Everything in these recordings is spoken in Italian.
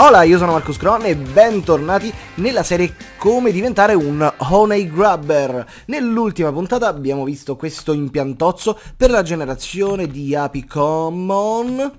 Hola, io sono Marcus Cron e bentornati nella serie Come diventare un Honey Grabber. Nell'ultima puntata abbiamo visto questo impiantozzo per la generazione di api common,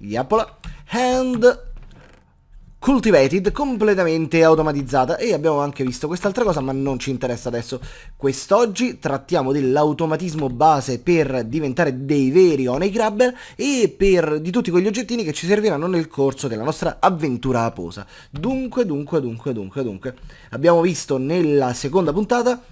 yappola, and Cultivated completamente automatizzata e abbiamo anche visto quest'altra cosa ma non ci interessa adesso. Quest'oggi trattiamo dell'automatismo base per diventare dei veri Honey Grabber e per, di tutti quegli oggettini che ci serviranno nel corso della nostra avventura aposa. Dunque, dunque, dunque, dunque, dunque. Abbiamo visto nella seconda puntata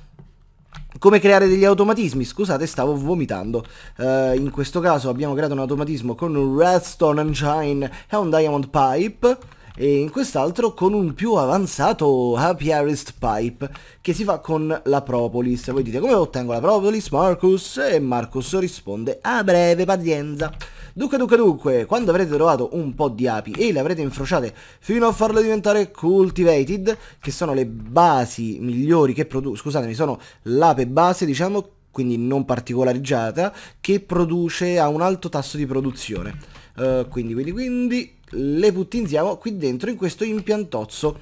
come creare degli automatismi? Scusate, stavo vomitando. Uh, in questo caso abbiamo creato un automatismo con un Redstone Engine e un Diamond Pipe e in quest'altro con un più avanzato Apiarist Pipe che si fa con la Propolis. Voi dite come ottengo la Propolis Marcus? E Marcus risponde a breve pazienza. Dunque, dunque, dunque, quando avrete trovato un po' di api e le avrete infrociate fino a farle diventare cultivated, che sono le basi migliori che producono, scusatemi, sono l'ape base, diciamo, quindi non particolareggiata, che produce, ha un alto tasso di produzione. Uh, quindi, quindi, quindi, le puttinziamo qui dentro in questo impiantozzo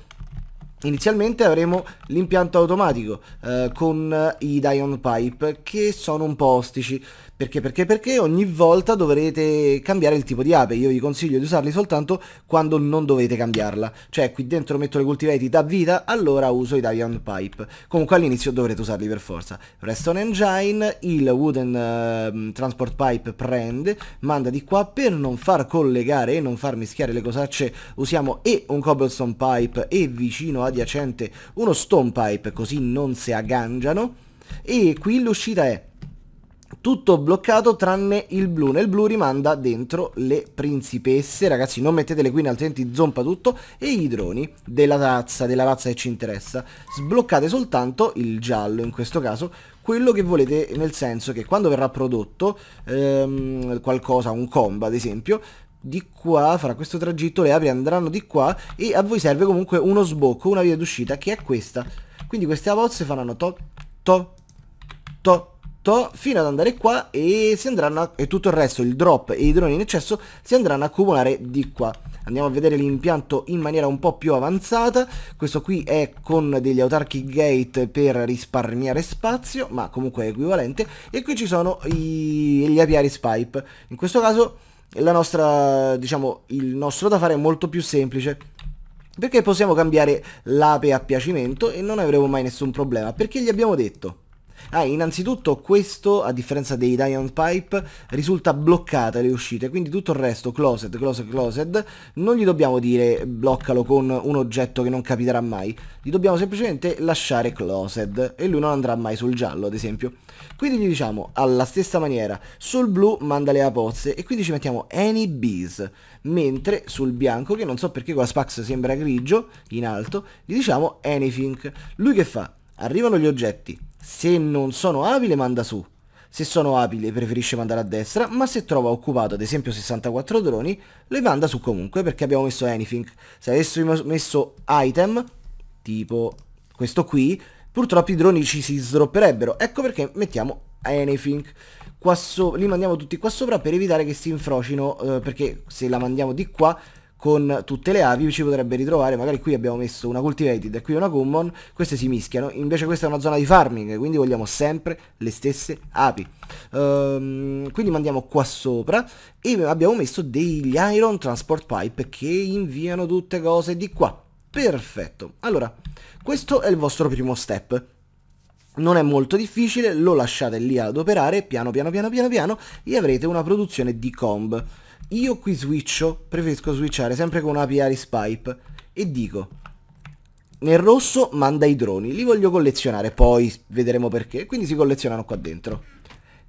Inizialmente avremo l'impianto automatico eh, con eh, i Dion Pipe che sono un po' ostici perché perché perché ogni volta dovrete cambiare il tipo di ape io vi consiglio di usarli soltanto quando non dovete cambiarla cioè qui dentro metto le cultivati da vita allora uso i Dion Pipe comunque all'inizio dovrete usarli per forza Reston Engine il Wooden eh, Transport Pipe prende manda di qua per non far collegare e non far mischiare le cosacce usiamo e un Cobblestone Pipe e vicino a adiacente uno stone pipe così non si aggangiano e qui l'uscita è tutto bloccato tranne il blu. Nel blu rimanda dentro le principesse. Ragazzi, non mettete le queen, altrimenti zompa tutto. E i droni della razza, della razza che ci interessa. Sbloccate soltanto il giallo, in questo caso, quello che volete, nel senso che quando verrà prodotto ehm, qualcosa, un combo ad esempio, di qua, farà questo tragitto, le api andranno di qua e a voi serve comunque uno sbocco, una via d'uscita che è questa. Quindi queste avozze faranno to, to, to, to fino ad andare qua e, si andranno a, e tutto il resto, il drop e i droni in eccesso si andranno a accumulare di qua. Andiamo a vedere l'impianto in maniera un po' più avanzata, questo qui è con degli autarchi gate per risparmiare spazio, ma comunque è equivalente, e qui ci sono i, gli apiari spipe, in questo caso la nostra, diciamo, il nostro da fare è molto più semplice perché possiamo cambiare l'ape a piacimento e non avremo mai nessun problema perché gli abbiamo detto Ah, innanzitutto questo, a differenza dei Diamond Pipe, risulta bloccata le uscite, quindi tutto il resto, closed, closed, closed, non gli dobbiamo dire bloccalo con un oggetto che non capiterà mai, gli dobbiamo semplicemente lasciare closed e lui non andrà mai sul giallo, ad esempio. Quindi gli diciamo, alla stessa maniera, sul blu mandale a pozze e quindi ci mettiamo any bees, mentre sul bianco, che non so perché con la Spax sembra grigio, in alto, gli diciamo anything. Lui che fa? Arrivano gli oggetti, se non sono abile manda su. Se sono abile preferisce mandare a destra, ma se trova occupato ad esempio 64 droni, le manda su comunque perché abbiamo messo anything. Se avessimo messo item, tipo questo qui, purtroppo i droni ci si sdropperebbero. Ecco perché mettiamo anything. So li mandiamo tutti qua sopra per evitare che si infrocino, eh, perché se la mandiamo di qua con tutte le api ci potrebbe ritrovare magari qui abbiamo messo una cultivated e qui una common queste si mischiano invece questa è una zona di farming quindi vogliamo sempre le stesse api um, quindi mandiamo qua sopra e abbiamo messo degli iron transport pipe che inviano tutte cose di qua perfetto allora questo è il vostro primo step non è molto difficile, lo lasciate lì ad operare, piano piano piano piano piano e avrete una produzione di comb. Io qui switcho, preferisco switchare sempre con una Aris Pipe e dico nel rosso manda i droni, li voglio collezionare, poi vedremo perché, quindi si collezionano qua dentro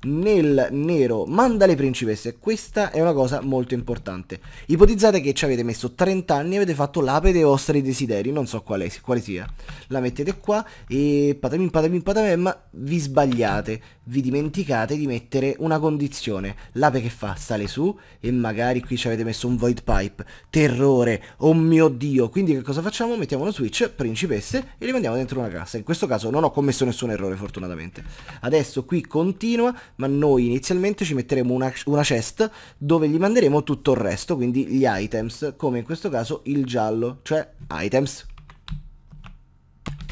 nel nero manda le principesse questa è una cosa molto importante ipotizzate che ci avete messo 30 anni e avete fatto l'ape dei vostri desideri non so quale, quale sia la mettete qua e patamim patamim patamem vi sbagliate vi dimenticate di mettere una condizione. L'ape che fa? Sale su e magari qui ci avete messo un void pipe. Terrore, oh mio dio. Quindi che cosa facciamo? Mettiamo uno switch, principesse, e li mandiamo dentro una cassa. In questo caso non ho commesso nessun errore fortunatamente. Adesso qui continua, ma noi inizialmente ci metteremo una, una chest dove gli manderemo tutto il resto, quindi gli items, come in questo caso il giallo, cioè items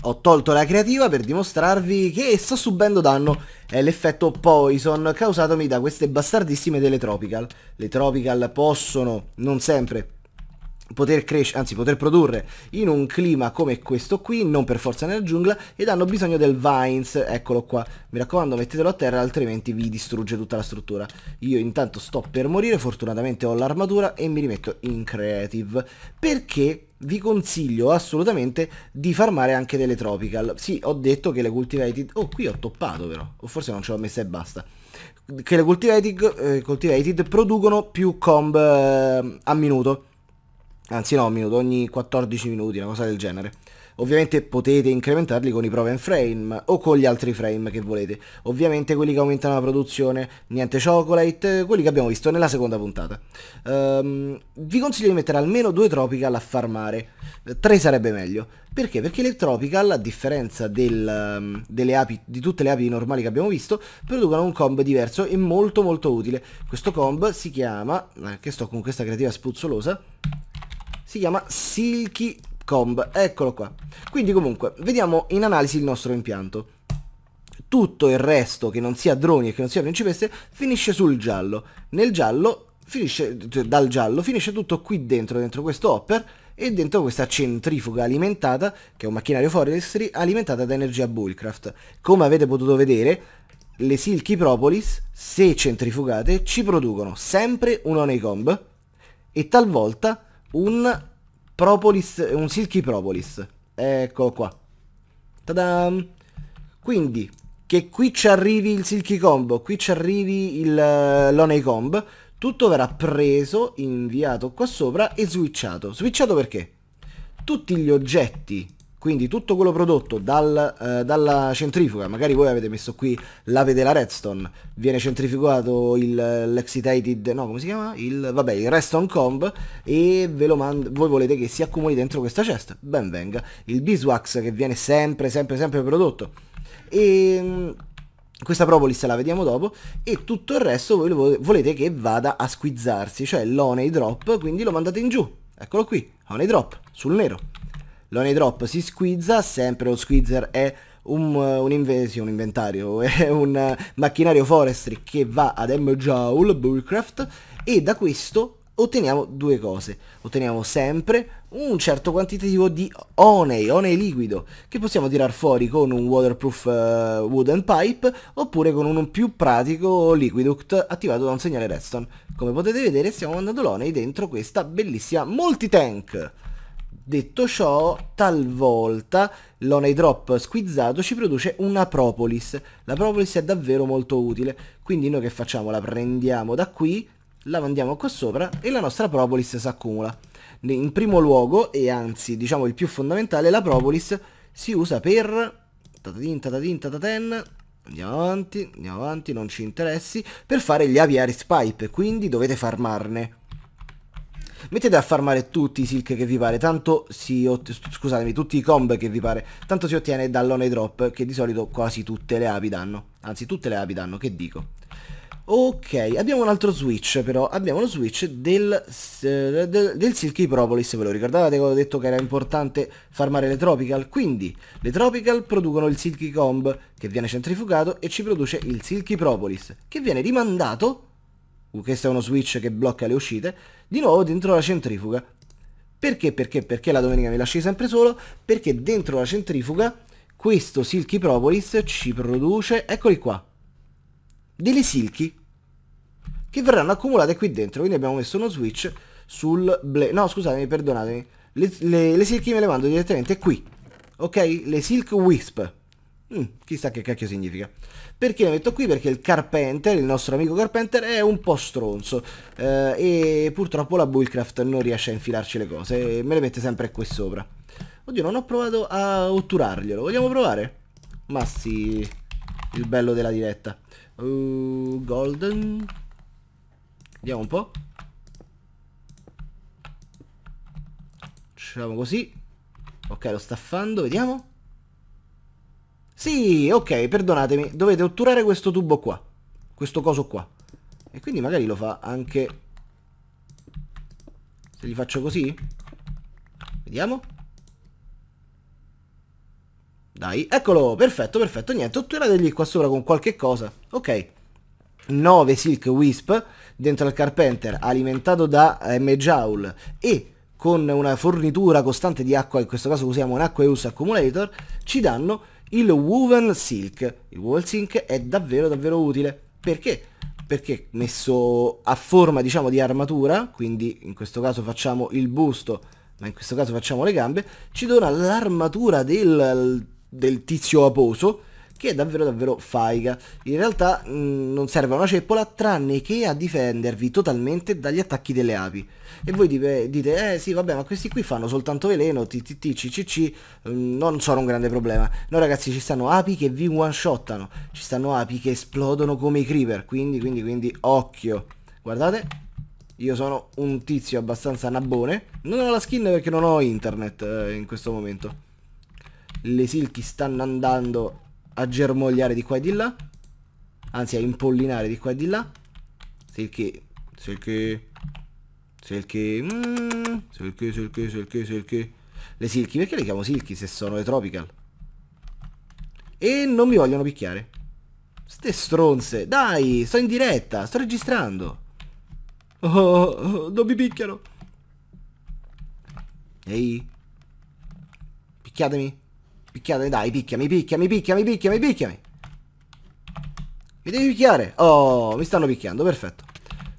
ho tolto la creativa per dimostrarvi che sto subendo danno è l'effetto poison causatomi da queste bastardissime delle tropical. Le tropical possono, non sempre, poter crescere, anzi poter produrre in un clima come questo qui, non per forza nella giungla, ed hanno bisogno del vines, eccolo qua, mi raccomando mettetelo a terra altrimenti vi distrugge tutta la struttura. Io intanto sto per morire, fortunatamente ho l'armatura e mi rimetto in creative, perché vi consiglio assolutamente di farmare anche delle tropical. Sì, ho detto che le cultivated... Oh, qui ho toppato però. O forse non ce l'ho messa e basta. Che le cultivated, eh, cultivated producono più comb eh, a minuto. Anzi no, a minuto, ogni 14 minuti, una cosa del genere. Ovviamente potete incrementarli con i prove frame o con gli altri frame che volete. Ovviamente quelli che aumentano la produzione, niente chocolate, quelli che abbiamo visto nella seconda puntata. Um, vi consiglio di mettere almeno due tropical a farmare, tre sarebbe meglio. Perché? Perché le tropical, a differenza del, ehm, api, di tutte le api normali che abbiamo visto, producono un comb diverso e molto molto utile. Questo comb si chiama, eh, che sto con questa creativa spuzzolosa, si chiama Silky comb, eccolo qua. Quindi comunque, vediamo in analisi il nostro impianto. Tutto il resto che non sia droni e che non sia principesse finisce sul giallo. Nel giallo finisce cioè, dal giallo, finisce tutto qui dentro, dentro questo hopper e dentro questa centrifuga alimentata, che è un macchinario forestry, alimentata da energia bullcraft. Come avete potuto vedere, le silky propolis, se centrifugate, ci producono sempre un honeycomb e talvolta un Propolis, un Silky Propolis. Eccolo qua. Tadam! Quindi, che qui ci arrivi il Silky Combo, qui ci arrivi il uh, eh, Loney Comb, tutto verrà preso, inviato qua sopra e switchato. Switchato perché? Tutti gli oggetti quindi tutto quello prodotto dal, eh, dalla centrifuga, magari voi avete messo qui l'ave della Redstone, viene centrificato il, l'excitated, no come si chiama? Il, vabbè, il Redstone Comb e ve lo mand- voi volete che si accumuli dentro questa cesta, ben venga. Il beeswax che viene sempre, sempre, sempre prodotto. E mm, questa propolis la vediamo dopo e tutto il resto voi volete che vada a squizzarsi, cioè l'honey drop, quindi lo mandate in giù. Eccolo qui, honey drop, sul nero. L'One Drop si squizza, sempre lo squeezer è un, un, inve sì, un inventario, è un macchinario forestry che va ad M-Jowl, Bullcraft, e da questo otteniamo due cose. Otteniamo sempre un certo quantitativo di oney, oney liquido, che possiamo tirar fuori con un waterproof uh, wooden pipe oppure con un più pratico liquiduct attivato da un segnale redstone. Come potete vedere stiamo mandando l'oney dentro questa bellissima multitank. Detto ciò, talvolta l'Honey Drop squizzato ci produce una Propolis. La Propolis è davvero molto utile, quindi noi che facciamo? La prendiamo da qui, la mandiamo qua sopra e la nostra Propolis si accumula. In primo luogo, e anzi diciamo il più fondamentale, la Propolis si usa per... Tatatin, tatatin, tataten, andiamo avanti, andiamo avanti, non ci interessi, per fare gli aviaris pipe, quindi dovete farmarne mettete a farmare tutti i silk che vi pare, tanto si ottiene, scusatemi, tutti i comb che vi pare, tanto si ottiene dall'one drop che di solito quasi tutte le api danno, anzi tutte le api danno, che dico. Ok, abbiamo un altro switch però, abbiamo lo switch del, eh, del, del Silky Propolis, ve lo ricordavate che avevo detto che era importante farmare le Tropical? Quindi le Tropical producono il Silky Comb che viene centrifugato e ci produce il Silky Propolis che viene rimandato questo è uno switch che blocca le uscite, di nuovo dentro la centrifuga. Perché? Perché? Perché la domenica mi lasci sempre solo? Perché dentro la centrifuga questo Silky Propolis ci produce, eccoli qua, delle Silky che verranno accumulate qui dentro. Quindi abbiamo messo uno switch sul... Ble no, scusatemi, perdonatemi. Le, le, le Silky me le mando direttamente qui, ok? Le Silk Wisp. Mm, chissà che cacchio significa. Perché lo metto qui? Perché il Carpenter, il nostro amico Carpenter, è un po' stronzo. Eh, e purtroppo la Bullcraft non riesce a infilarci le cose. E me le mette sempre qui sopra. Oddio, non ho provato a otturarglielo. Vogliamo provare? Ma sì, il bello della diretta. Uh, golden. Vediamo un po'. Facciamo così. Ok, lo staffando, vediamo. Sì, ok, perdonatemi. Dovete otturare questo tubo qua. Questo coso qua. E quindi magari lo fa anche... Se gli faccio così? Vediamo. Dai, eccolo, perfetto, perfetto. Niente, otturategli qua sopra con qualche cosa. Ok. 9 Silk Wisp dentro al Carpenter, alimentato da eh, M. Joule e con una fornitura costante di acqua, in questo caso usiamo un Aqua Acqueous Accumulator, ci danno il woven silk. Il woven silk è davvero davvero utile. Perché? Perché messo a forma diciamo di armatura, quindi in questo caso facciamo il busto, ma in questo caso facciamo le gambe, ci dona l'armatura del, del tizio aposo che è davvero davvero faiga. In realtà mh, mm, non serve una ceppola tranne che a difendervi totalmente dagli attacchi delle api. E voi dite, dite eh sì vabbè ma questi qui fanno soltanto veleno, TTT, CCC, mm, non sono un grande problema. No ragazzi ci stanno api che vi one shottano, ci stanno api che esplodono come i creeper, quindi quindi quindi occhio. Guardate, io sono un tizio abbastanza nabone. Non ho la skin perché non ho internet eh, in questo momento. Le silky stanno andando a germogliare di qua e di là anzi a impollinare di qua e di là se il che se il che se il che mm. se il che se il che se il che se il che le silky perché le chiamo silky se sono le tropical e non mi vogliono picchiare ste stronze dai sto in diretta sto registrando oh, oh, oh non mi picchiano ehi picchiatemi Picchiate, dai, picchiami, picchiami, picchiami, picchiami, picchiami. Mi devi picchiare? Oh, mi stanno picchiando, perfetto.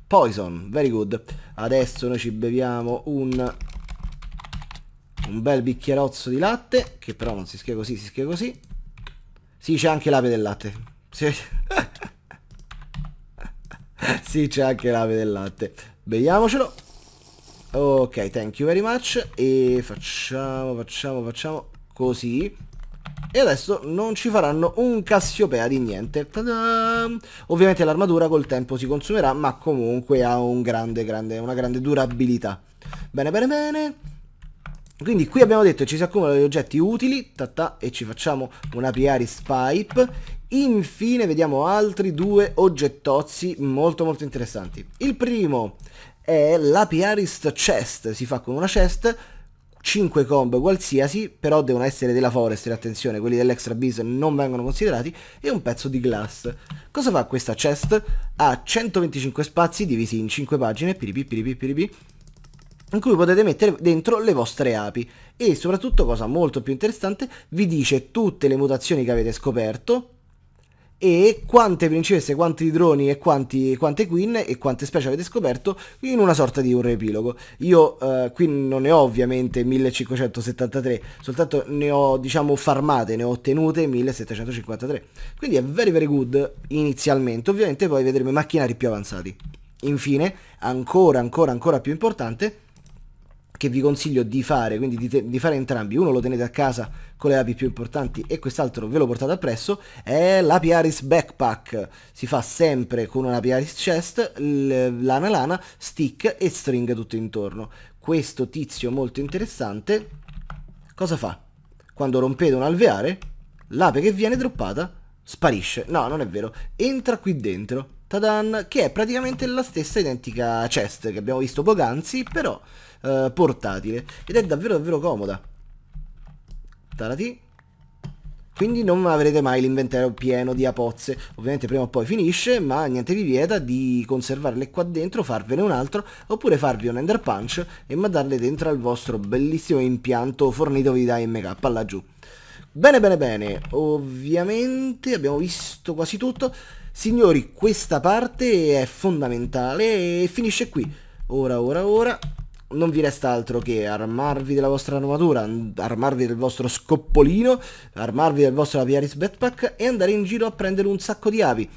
Poison, very good. Adesso noi ci beviamo un... Un bel bicchierozzo di latte, che però non si schia così, si schia così. Sì, c'è anche l'ape del latte. Sì, sì c'è anche l'ape del latte. Beviamocelo. Ok, thank you very much. E facciamo, facciamo, facciamo così e adesso non ci faranno un Cassiopea di niente. Tada! Ovviamente l'armatura col tempo si consumerà, ma comunque ha un grande, grande, una grande durabilità. Bene, bene, bene. Quindi qui abbiamo detto ci si accumulano gli oggetti utili, tata, e ci facciamo una Piaris Pipe. Infine vediamo altri due oggettozzi molto molto interessanti. Il primo è la Piaris Chest, si fa con una chest 5 combo qualsiasi, però devono essere della Forester, attenzione, quelli dell'Extra Beast non vengono considerati, e un pezzo di Glass. Cosa fa questa chest? Ha 125 spazi divisi in 5 pagine, piripi piripi piripi, in cui potete mettere dentro le vostre api e soprattutto, cosa molto più interessante, vi dice tutte le mutazioni che avete scoperto, e quante principesse, quanti droni e quanti, quante queen e quante specie avete scoperto in una sorta di un riepilogo. Io eh, qui non ne ho ovviamente 1573, soltanto ne ho diciamo farmate, ne ho ottenute 1753. Quindi è very very good inizialmente, ovviamente poi vedremo i macchinari più avanzati. Infine, ancora ancora ancora più importante, che vi consiglio di fare, quindi di, te- di, fare entrambi, uno lo tenete a casa con le api più importanti e quest'altro ve lo portate appresso, è Aris Backpack, si fa sempre con un Apiaris Chest, l- lana lana, stick e stringhe tutto intorno. Questo tizio molto interessante cosa fa? Quando rompete un alveare, l'ape che viene droppata sparisce. No, non è vero, entra qui dentro Tadan, che è praticamente la stessa identica chest che abbiamo visto poc'anzi, però eh, portatile. Ed è davvero davvero comoda. Tarati. Quindi non avrete mai l'inventario pieno di apozze. Ovviamente prima o poi finisce, ma niente vi vieta di conservarle qua dentro, farvene un altro, oppure farvi un Ender Punch e mandarle dentro al vostro bellissimo impianto fornitovi da MK laggiù. Bene, bene, bene. Ovviamente abbiamo visto quasi tutto. Signori, questa parte è fondamentale e finisce qui. Ora, ora, ora, non vi resta altro che armarvi della vostra armatura, armarvi del vostro scoppolino, armarvi del vostro Aviaris Backpack e andare in giro a prendere un sacco di avi.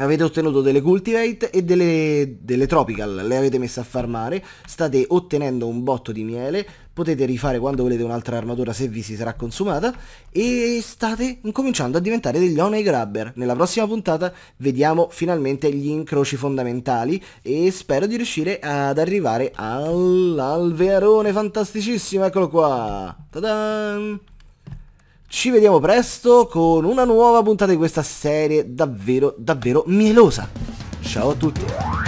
Avete ottenuto delle cultivate e delle, delle tropical, le avete messe a farmare, state ottenendo un botto di miele, potete rifare quando volete un'altra armatura se vi si sarà consumata e state incominciando a diventare degli Honey Grabber. Nella prossima puntata vediamo finalmente gli incroci fondamentali e spero di riuscire ad arrivare all'alvearone fantasticissimo, eccolo qua! Tadan! Ci vediamo presto con una nuova puntata di questa serie davvero davvero mielosa. Ciao a tutti!